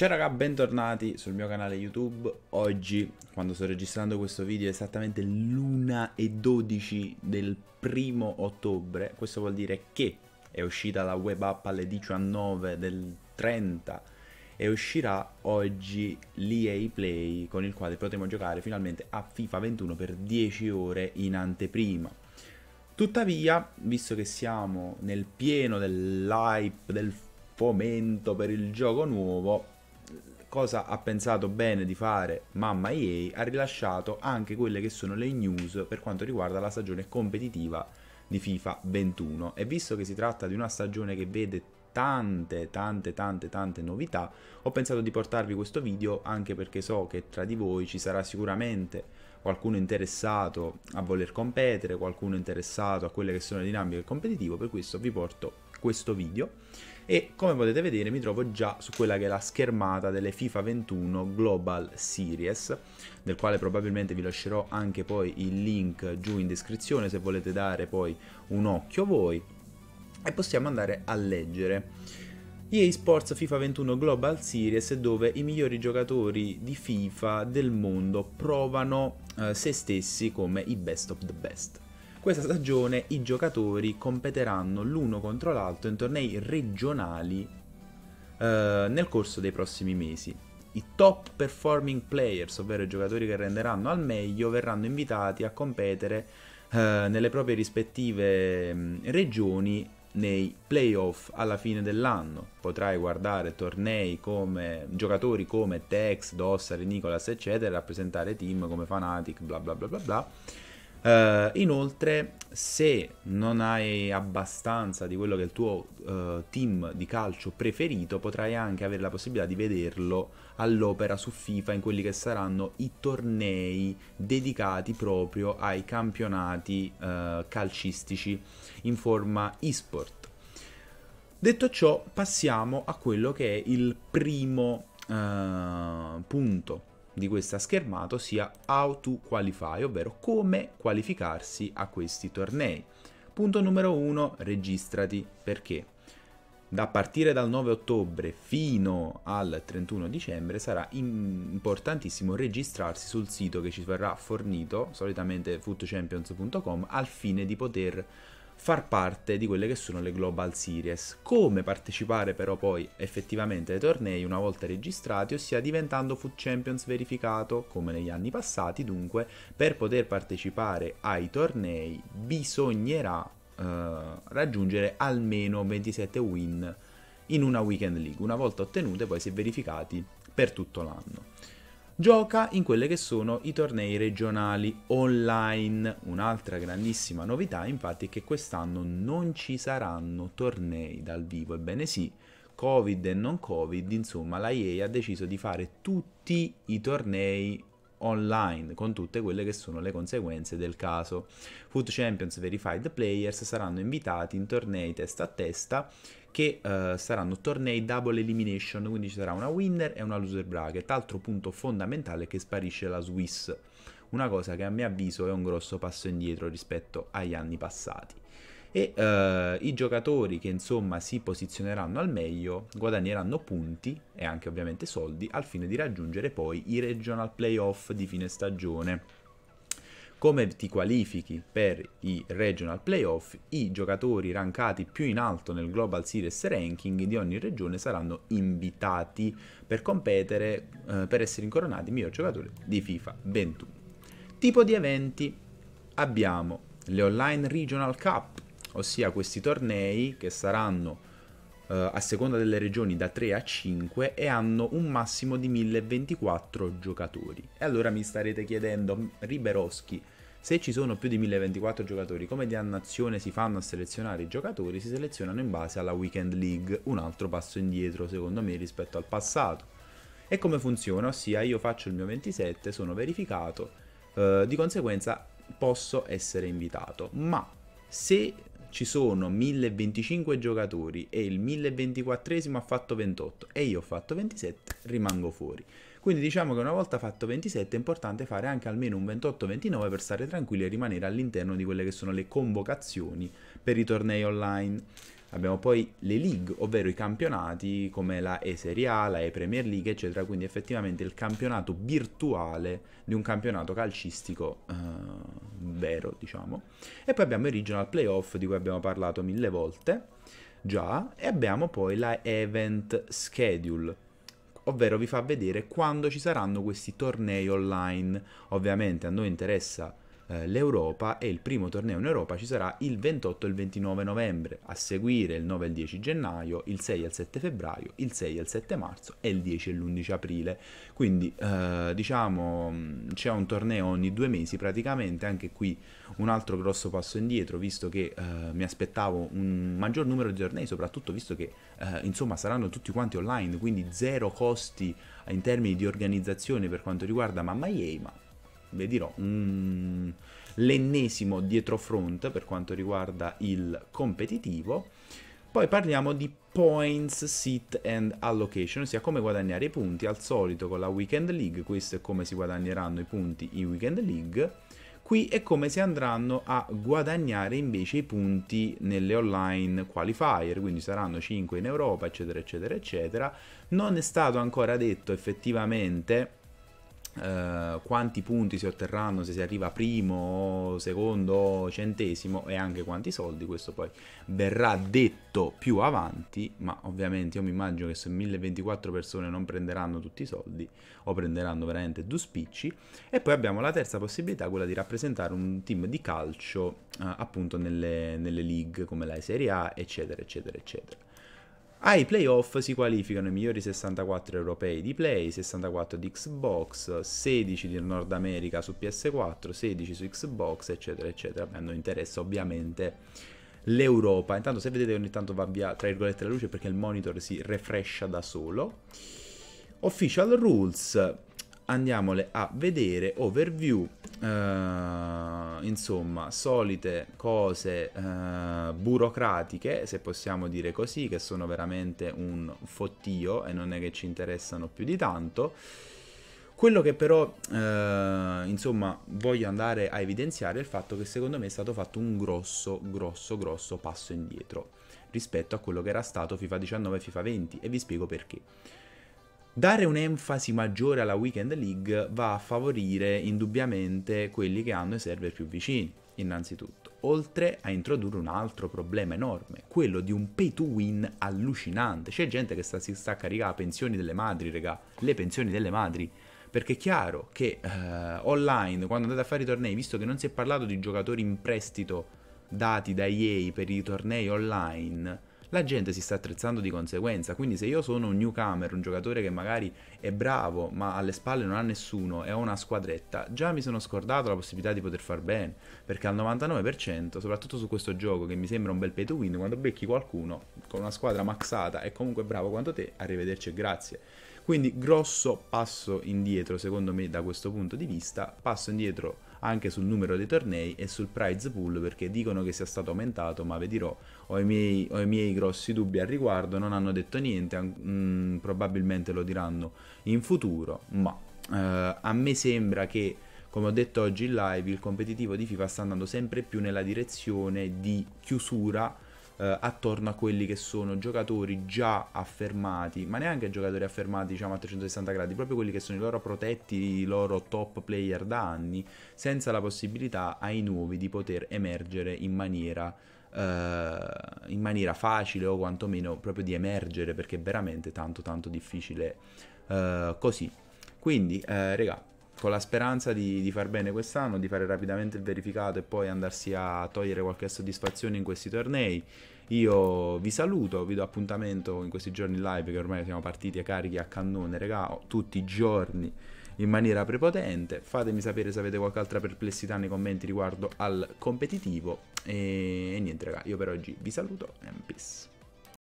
Ciao raga, bentornati sul mio canale YouTube. Oggi, quando sto registrando questo video, è esattamente l'1 e 12 del primo ottobre. Questo vuol dire che è uscita la web app alle 19 del 30 e uscirà oggi l'EA Play con il quale potremo giocare finalmente a FIFA 21 per 10 ore in anteprima. Tuttavia, visto che siamo nel pieno dell'hype, del fomento per il gioco nuovo, cosa ha pensato bene di fare mamma EA, ha rilasciato anche quelle che sono le news per quanto riguarda la stagione competitiva di FIFA 21 e visto che si tratta di una stagione che vede tante tante tante tante novità ho pensato di portarvi questo video anche perché so che tra di voi ci sarà sicuramente qualcuno interessato a voler competere, qualcuno interessato a quelle che sono le dinamiche del competitivo, per questo vi porto questo video e come potete vedere mi trovo già su quella che è la schermata delle FIFA 21 Global Series del quale probabilmente vi lascerò anche poi il link giù in descrizione se volete dare poi un occhio voi e possiamo andare a leggere EA Sports FIFA 21 Global Series dove i migliori giocatori di FIFA del mondo provano eh, se stessi come i best of the best. Questa stagione i giocatori competeranno l'uno contro l'altro in tornei regionali eh, nel corso dei prossimi mesi. I top performing players, ovvero i giocatori che renderanno al meglio, verranno invitati a competere eh, nelle proprie rispettive mm, regioni nei playoff alla fine dell'anno. Potrai guardare tornei come giocatori come Tex, Dossari, Nicolas, eccetera, rappresentare team come Fanatic, bla bla bla bla bla Uh, inoltre, se non hai abbastanza di quello che è il tuo uh, team di calcio preferito, potrai anche avere la possibilità di vederlo all'opera su FIFA in quelli che saranno i tornei dedicati proprio ai campionati uh, calcistici in forma eSport. Detto ciò, passiamo a quello che è il primo punto di questa schermata sia How to Qualify, ovvero come qualificarsi a questi tornei. Punto numero 1, registrati perché da partire dal 9 ottobre fino al 31 dicembre sarà importantissimo registrarsi sul sito che ci verrà fornito, solitamente footchampions.com, al fine di poter far parte di quelle che sono le Global Series. Come partecipare però poi effettivamente ai tornei una volta registrati, ossia diventando Food Champions verificato come negli anni passati, dunque per poter partecipare ai tornei bisognerà eh, raggiungere almeno 27 win in una weekend league, una volta ottenute poi si è verificati per tutto l'anno gioca in quelle che sono i tornei regionali online. Un'altra grandissima novità infatti è che quest'anno non ci saranno tornei dal vivo, ebbene sì, Covid e non Covid, insomma la EA ha deciso di fare tutti i tornei online, con tutte quelle che sono le conseguenze del caso. Food Champions Verified Players saranno invitati in tornei testa a testa che eh, saranno tornei double elimination, quindi ci sarà una winner e una loser bracket. Altro punto fondamentale è che sparisce la Swiss, una cosa che a mio avviso è un grosso passo indietro rispetto agli anni passati e eh, i giocatori che insomma si posizioneranno al meglio guadagneranno punti e anche ovviamente soldi al fine di raggiungere poi i regional playoff di fine stagione. Come ti qualifichi per i regional playoff, i giocatori rankati più in alto nel Global Series Ranking di ogni regione saranno invitati per competere eh, per essere incoronati miglior giocatore di FIFA 21. Tipo di eventi abbiamo le online regional cup ossia questi tornei che saranno eh, a seconda delle regioni da 3 a 5 e hanno un massimo di 1024 giocatori. E allora mi starete chiedendo, Riberoschi, se ci sono più di 1024 giocatori, come di dannazione si fanno a selezionare i giocatori? Si selezionano in base alla Weekend League, un altro passo indietro secondo me rispetto al passato. E come funziona? Ossia io faccio il mio 27, sono verificato, eh, di conseguenza posso essere invitato, ma se ci sono 1025 giocatori e il 1024 ha fatto 28 e io ho fatto 27, rimango fuori. Quindi diciamo che una volta fatto 27 è importante fare anche almeno un 28-29 per stare tranquilli e rimanere all'interno di quelle che sono le convocazioni per i tornei online. Abbiamo poi le league, ovvero i campionati come la E-Serie A, la E-Premier League, eccetera, quindi effettivamente il campionato virtuale di un campionato calcistico eh, vero, diciamo. E poi abbiamo il regional playoff di cui abbiamo parlato mille volte già e abbiamo poi la event schedule ovvero vi fa vedere quando ci saranno questi tornei online ovviamente a noi interessa eh, l'Europa e il primo torneo in Europa ci sarà il 28 e il 29 novembre, a seguire il 9 e il 10 gennaio, il 6 e il 7 febbraio, il 6 e il 7 marzo e il 10 e l'11 aprile. Quindi eh, diciamo mm, c'è un torneo ogni due mesi praticamente, anche qui un altro grosso passo indietro visto che eh, mi aspettavo un maggior numero di tornei, soprattutto visto che eh, insomma saranno tutti quanti online, quindi zero costi in termini di organizzazione per quanto riguarda Mamma Yei, ve dirò, un... Mm, l'ennesimo dietrofront per quanto riguarda il competitivo. Poi parliamo di points, seat and allocation, ossia come guadagnare i punti. Al solito con la Weekend League, questo è come si guadagneranno i punti in Weekend League. Qui è come si andranno a guadagnare invece i punti nelle online qualifier, quindi saranno 5 in Europa, eccetera, eccetera, eccetera. Non è stato ancora detto effettivamente eh, quanti punti si otterranno se si arriva primo, secondo, centesimo e anche quanti soldi, questo poi verrà detto più avanti, ma ovviamente io mi immagino che se 1024 persone non prenderanno tutti i soldi o prenderanno veramente due spicci e poi abbiamo la terza possibilità, quella di rappresentare un team di calcio eh, appunto nelle, nelle league come la Serie A eccetera eccetera eccetera. Ai ah, playoff si qualificano i migliori 64 europei di Play, 64 di Xbox, 16 di Nord America su PS4, 16 su Xbox, eccetera, eccetera. A noi interessa ovviamente l'Europa. Intanto se vedete ogni tanto va via tra virgolette la luce perché il monitor si refrescia da solo. Official Rules, andiamole a vedere, overview, eh, insomma, solite cose eh, burocratiche, se possiamo dire così, che sono veramente un fottio e non è che ci interessano più di tanto. Quello che però, eh, insomma, voglio andare a evidenziare è il fatto che secondo me è stato fatto un grosso, grosso, grosso passo indietro rispetto a quello che era stato FIFA 19 e FIFA 20 e vi spiego perché. Dare un'enfasi maggiore alla Weekend League va a favorire indubbiamente quelli che hanno i server più vicini, innanzitutto, oltre a introdurre un altro problema enorme, quello di un pay to win allucinante. C'è gente che sta, si sta a caricare pensioni delle madri, raga, le pensioni delle madri. Perché è chiaro che uh, online, quando andate a fare i tornei, visto che non si è parlato di giocatori in prestito dati da EA per i tornei online, la gente si sta attrezzando di conseguenza. Quindi se io sono un newcomer, un giocatore che magari è bravo ma alle spalle non ha nessuno e ho una squadretta, già mi sono scordato la possibilità di poter far bene, perché al 99%, soprattutto su questo gioco che mi sembra un bel pay to win, quando becchi qualcuno con una squadra maxata e comunque bravo quanto te, arrivederci e grazie. Quindi grosso passo indietro secondo me da questo punto di vista, passo indietro anche sul numero dei tornei e sul prize pool perché dicono che sia stato aumentato, ma ve dirò, ho i miei, ho i miei grossi dubbi al riguardo, non hanno detto niente, mh, mm, probabilmente lo diranno in futuro, ma eh, a me sembra che come ho detto oggi in live, il competitivo di FIFA sta andando sempre più nella direzione di chiusura eh, attorno a quelli che sono giocatori già affermati, ma neanche giocatori affermati diciamo a 360 gradi, proprio quelli che sono i loro protetti, i loro top player da anni, senza la possibilità ai nuovi di poter emergere in maniera eh, in maniera facile o quantomeno proprio di emergere perché è veramente tanto tanto difficile uh, così quindi uh, eh, regà con la speranza di, di far bene quest'anno, di fare rapidamente il verificato e poi andarsi a togliere qualche soddisfazione in questi tornei. Io vi saluto, vi do appuntamento in questi giorni live che ormai siamo partiti a carichi a cannone, regà, tutti i giorni in maniera prepotente. Fatemi sapere se avete qualche altra perplessità nei commenti riguardo al competitivo. E, e niente, raga, io per oggi vi saluto e peace.